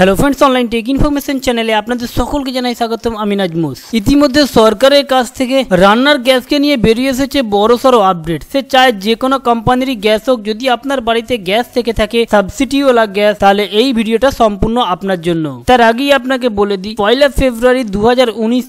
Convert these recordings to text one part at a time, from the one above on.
hello friends online tech information চ্যানেলে আপনাদের সকলকে জানাই স্বাগতম আমি নাজমুস ইতিমধ্যে সরকারের কাছ থেকে রান্নার গ্যাসকে নিয়ে বেরিয়ে এসেছে বড় সড়ো আপডেট সে চায় যে কোনো কোম্পানিরই গ্যাস হোক যদি আপনার বাড়িতে গ্যাস থেকে থাকে সাবসিডিওয়ালা গ্যাস তাহলে এই ভিডিওটা সম্পূর্ণ আপনার জন্য তার আগেই আপনাকে বলে দিই পয়লা ফেব্রুয়ারি দু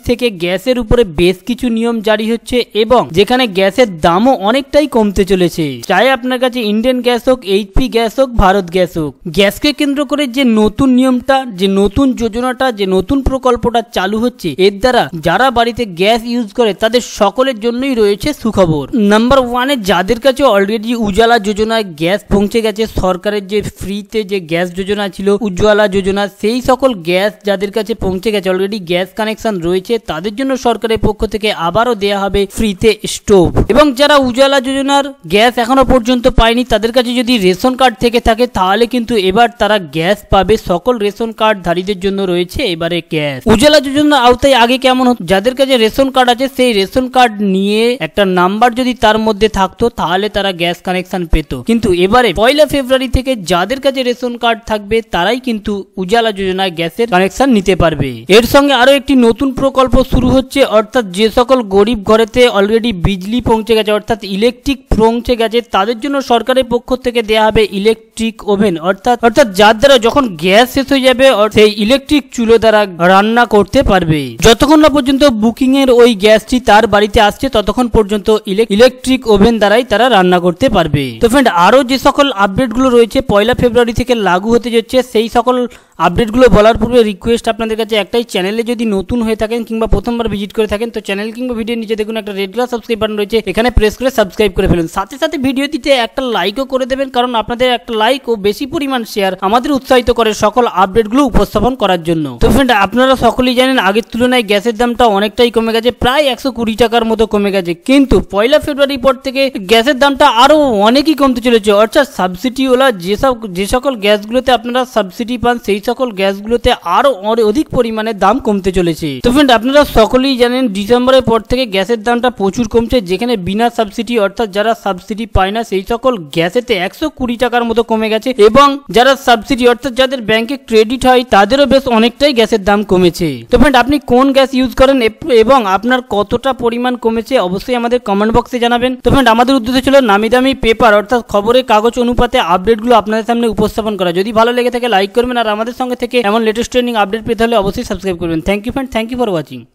থেকে গ্যাসের উপরে বেশ কিছু নিয়ম জারি হচ্ছে এবং যেখানে গ্যাসের দামও অনেকটাই কমতে চলেছে চায় আপনার কাছে ইন্ডিয়ান গ্যাস হোক এইচপি গ্যাস হোক ভারত গ্যাস হোক গ্যাসকে কেন্দ্র করে যে নতুন নিয়ম স্কিমটা যে নতুন যোজনাটা যে নতুন প্রকল্পটা চালু হচ্ছে এর দ্বারা যারা বাড়িতে গ্যাস ইউজ করে তাদের সকলের জন্যই রয়েছে সুখবর নাম্বার ওয়ানে যাদের কাছে অলরেডি উজালা যোজনায় গ্যাস পৌঁছে গেছে সরকারের যে ফ্রিতে যে গ্যাস যোজনা ছিল উজ্জ্বলা যোজনা সেই সকল গ্যাস যাদের কাছে পৌঁছে গেছে অলরেডি গ্যাস কানেকশন রয়েছে তাদের জন্য সরকারের পক্ষ থেকে আবারও দেয়া হবে ফ্রিতে স্টোভ এবং যারা উজ্জ্বলা যোজনার গ্যাস এখনো পর্যন্ত পায়নি তাদের কাছে যদি রেশন কার্ড থেকে থাকে তাহলে কিন্তু এবার তারা গ্যাস পাবে সকল রেশন কার্ডধারীদের জন্য রয়েছে এবারে ক্যাশ উজালা যোজনার আওতায় আগে কেমন হতো যাদের কাছে রেশন কার্ড আছে সেই রেশন কার্ড নিয়ে একটা নাম্বার যদি তার মধ্যে থাকতো তাহলে তারা গ্যাস কানেকশন পেত কিন্তু এবারে পয়লা ফেব্রুয়ারি থেকে যাদের কাছে রেশন কার্ড থাকবে তারাই কিন্তু উজালা যোজনায় গ্যাসের কানেকশন নিতে পারবে এর সঙ্গে আরো একটি নতুন প্রকল্প শুরু হচ্ছে অর্থাৎ যে সকল গরিব ঘরেতে অলরেডি বিজলি পৌঁছে গেছে অর্থাৎ ইলেকট্রিক পৌঁছে গেছে তাদের জন্য সরকারের পক্ষ থেকে দেওয়া হবে ইলেকট্রিক ওভেন অর্থাৎ অর্থাৎ যার দ্বারা যখন গ্যাস শেষ হয়ে হয়ে যাবে সেই ইলেকট্রিক চুলো দ্বারা রান্না করতে পারবে যতক্ষণ না পর্যন্ত বুকিং এর ওই গ্যাসটি তার বাড়িতে আসছে ততক্ষণ পর্যন্ত ইলেকট্রিক ওভেন দ্বারাই তারা রান্না করতে পারবে তো ফ্রেন্ড আরও যে সকল আপডেটগুলো রয়েছে পয়লা ফেব্রুয়ারি থেকে লাগু হতে যাচ্ছে সেই সকল আপডেটগুলো বলার পূর্বে রিকোয়েস্ট আপনাদের কাছে একটাই চ্যানেলে যদি নতুন হয়ে থাকেন কিংবা প্রথমবার ভিজিট করে থাকেন তো চ্যানেল কিংবা ভিডিও নিচে দেখুন একটা রেড কালার সাবস্ক্রাইব বাটন রয়েছে এখানে প্রেস করে সাবস্ক্রাইব করে ফেলুন সাথে সাথে ভিডিওটিতে একটা লাইকও করে দেবেন কারণ আপনাদের একটা লাইক ও বেশি পরিমাণ শেয়ার আমাদের উৎসাহিত করে সকল আপডেটগুলো উপস্থাপন করার জন্য তো ফ্রেন্ড আপনারা সকলেই জানেন আগের তুলনায় গ্যাসের দামটা অনেকটাই কমে গেছে প্রায় একশো কুড়ি টাকার মতো কমে গেছে কিন্তু পয়লা ফেব্রুয়ারির পর থেকে গ্যাসের দামটা আরও অনেকই কমতে চলেছে অর্থাৎ সাবসিডিওলা যেসব যে সকল গ্যাসগুলোতে আপনারা সাবসিডি পান সেই সকল গ্যাসগুলোতে আরও অধিক পরিমাণে দাম কমতে চলেছে তো ফ্রেন্ড আপনারা সকলেই জানেন ডিসেম্বরের পর থেকে গ্যাসের দামটা প্রচুর কমছে যেখানে বিনা সাবসিডি অর্থাৎ যারা সাবসিডি পায় না সেই সকল গ্যাসেতে একশো কুড়ি টাকার মতো কমে গেছে এবং যারা সাবসিডি অর্থাৎ যাদের ব্যাংকে ক্রেডিট হয় তাদেরও বেশ অনেকটাই গ্যাসের দাম কমেছে তো ফ্রেন্ড আপনি কোন গ্যাস ইউজ করেন এবং আপনার কতটা পরিমাণ কমেছে অবশ্যই আমাদের কমেন্ট বক্সে জানাবেন তো ফ্রেন্ড আমাদের উদ্দেশ্য ছিল নামি দামি পেপার অর্থাৎ খবরের কাগজ অনুপাতে আপডেটগুলো আপনাদের সামনে উপস্থাপন করা যদি ভালো লেগে থাকে লাইক করবেন আর আমাদের संगे एम लेटेस्ट ट्रेंडिंग अपडेट पे अवश्य सबसक्राइब कर thank you friend thank you for watching